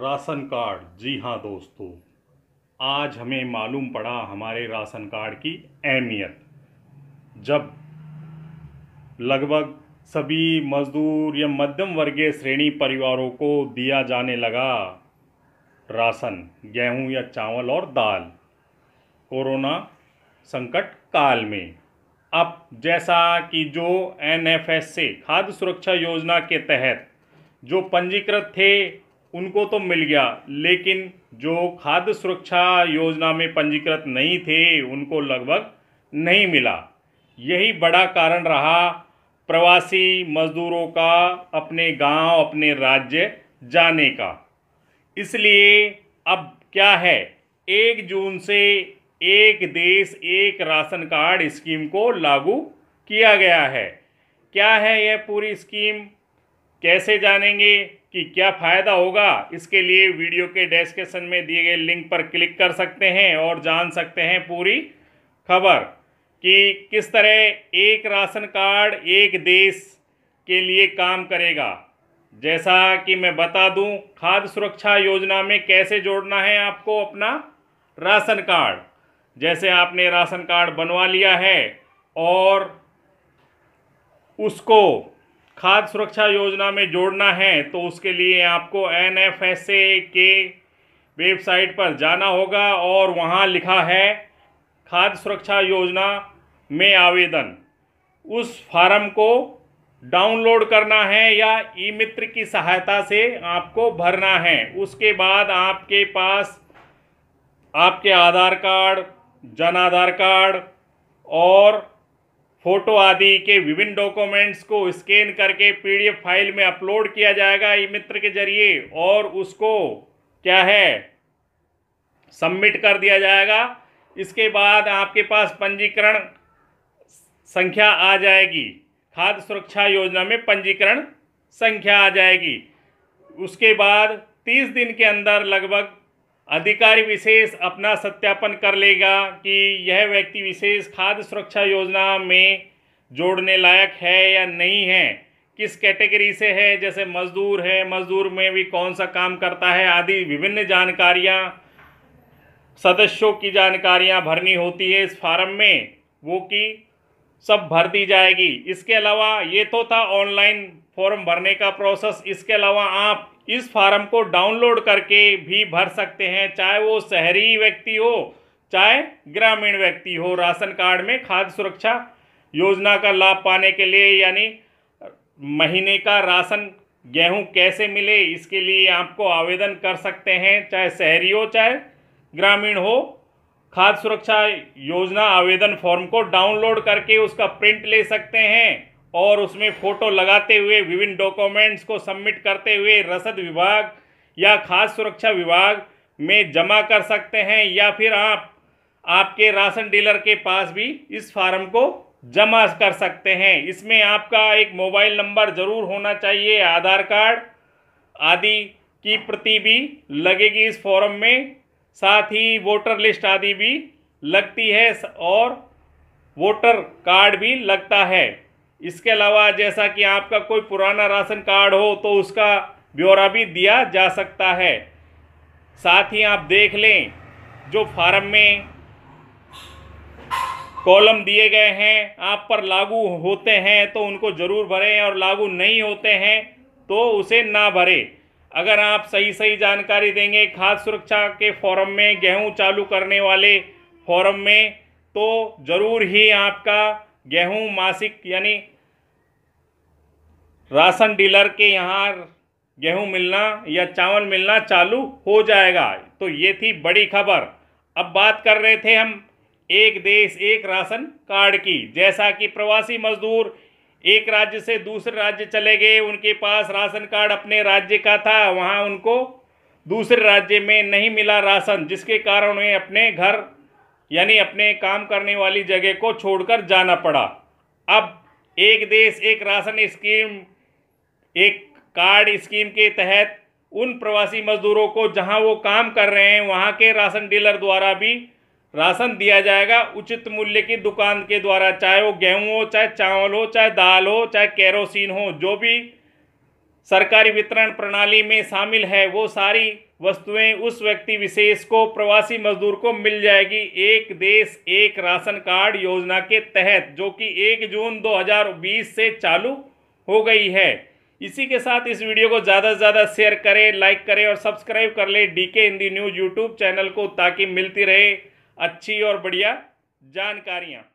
ration card जी हाँ दोस्तों आज हमें मालूम पड़ा हमारे राशन कार्ड की अहमियत जब लगभग सभी मजदूर या मध्यम वर्गीय श्रेणी परिवारों को दिया जाने लगा राशन गेहूं या चावल और दाल कोरोना संकट काल में अब जैसा कि जो एनएफएस से खाद्य सुरक्षा योजना के तहत जो पंजीकृत थे उनको तो मिल गया लेकिन जो खाद्य सुरक्षा योजना में पंजीकृत नहीं थे उनको लगभग नहीं मिला यही बड़ा कारण रहा प्रवासी मजदूरों का अपने गांव अपने राज्य जाने का इसलिए अब क्या है एक जून से एक देश एक राशन कार्ड स्कीम को लागू किया गया है क्या है यह पूरी स्कीम कैसे जानेंगे कि क्या फ़ायदा होगा इसके लिए वीडियो के डेस्क्रिप्शन में दिए गए लिंक पर क्लिक कर सकते हैं और जान सकते हैं पूरी खबर कि किस तरह एक राशन कार्ड एक देश के लिए काम करेगा जैसा कि मैं बता दूं खाद्य सुरक्षा योजना में कैसे जोड़ना है आपको अपना राशन कार्ड जैसे आपने राशन कार्ड बनवा लिया है और उसको खाद्य सुरक्षा योजना में जोड़ना है तो उसके लिए आपको एन के वेबसाइट पर जाना होगा और वहाँ लिखा है खाद्य सुरक्षा योजना में आवेदन उस फार्म को डाउनलोड करना है या ई मित्र की सहायता से आपको भरना है उसके बाद आपके पास आपके आधार कार्ड जन आधार कार्ड और फोटो आदि के विभिन्न डॉक्यूमेंट्स को स्कैन करके पीडीएफ फाइल में अपलोड किया जाएगा ई मित्र के जरिए और उसको क्या है सबमिट कर दिया जाएगा इसके बाद आपके पास पंजीकरण संख्या आ जाएगी खाद्य सुरक्षा योजना में पंजीकरण संख्या आ जाएगी उसके बाद तीस दिन के अंदर लगभग अधिकारी विशेष अपना सत्यापन कर लेगा कि यह व्यक्ति विशेष खाद्य सुरक्षा योजना में जोड़ने लायक है या नहीं है किस कैटेगरी से है जैसे मजदूर है मजदूर में भी कौन सा काम करता है आदि विभिन्न जानकारियाँ सदस्यों की जानकारियाँ भरनी होती है इस फार्म में वो कि सब भर दी जाएगी इसके अलावा ये तो था ऑनलाइन फॉर्म भरने का प्रोसेस इसके अलावा आप इस फार्म को डाउनलोड करके भी भर सकते हैं चाहे वो शहरी व्यक्ति हो चाहे ग्रामीण व्यक्ति हो राशन कार्ड में खाद्य सुरक्षा योजना का लाभ पाने के लिए यानी महीने का राशन गेहूं कैसे मिले इसके लिए आपको आवेदन कर सकते हैं चाहे शहरी हो चाहे ग्रामीण हो खाद्य सुरक्षा योजना आवेदन फॉर्म को डाउनलोड करके उसका प्रिंट ले सकते हैं और उसमें फ़ोटो लगाते हुए विभिन्न डॉक्यूमेंट्स को सबमिट करते हुए रसद विभाग या खाद्य सुरक्षा विभाग में जमा कर सकते हैं या फिर आप आपके राशन डीलर के पास भी इस फार्म को जमा कर सकते हैं इसमें आपका एक मोबाइल नंबर ज़रूर होना चाहिए आधार कार्ड आदि की प्रति भी लगेगी इस फॉर्म में साथ ही वोटर लिस्ट आदि भी लगती है और वोटर कार्ड भी लगता है इसके अलावा जैसा कि आपका कोई पुराना राशन कार्ड हो तो उसका ब्यौरा भी दिया जा सकता है साथ ही आप देख लें जो फार्म में कॉलम दिए गए हैं आप पर लागू होते हैं तो उनको ज़रूर भरें और लागू नहीं होते हैं तो उसे ना भरें अगर आप सही सही जानकारी देंगे खाद सुरक्षा के फॉरम में गेहूं चालू करने वाले फॉरम में तो ज़रूर ही आपका गेहूं मासिक यानी राशन डीलर के यहाँ गेहूं मिलना या चावल मिलना चालू हो जाएगा तो ये थी बड़ी खबर अब बात कर रहे थे हम एक देश एक राशन कार्ड की जैसा कि प्रवासी मजदूर एक राज्य से दूसरे राज्य चले गए उनके पास राशन कार्ड अपने राज्य का था वहाँ उनको दूसरे राज्य में नहीं मिला राशन जिसके कारण वे अपने घर यानी अपने काम करने वाली जगह को छोड़कर जाना पड़ा अब एक देश एक राशन स्कीम एक कार्ड स्कीम के तहत उन प्रवासी मजदूरों को जहां वो काम कर रहे हैं वहां के राशन डीलर द्वारा भी राशन दिया जाएगा उचित मूल्य की दुकान के द्वारा चाहे वो गेहूँ हो चाहे चावल हो चाहे दाल हो चाहे केरोसिन हो जो भी सरकारी वितरण प्रणाली में शामिल है वो सारी वस्तुएं उस व्यक्ति विशेष को प्रवासी मजदूर को मिल जाएगी एक देश एक राशन कार्ड योजना के तहत जो कि 1 जून 2020 से चालू हो गई है इसी के साथ इस वीडियो को ज़्यादा से ज़्यादा शेयर करें लाइक करें और सब्सक्राइब कर लें डी के हिंदी न्यूज़ यूट्यूब चैनल को ताकि मिलती रहे अच्छी और बढ़िया जानकारियाँ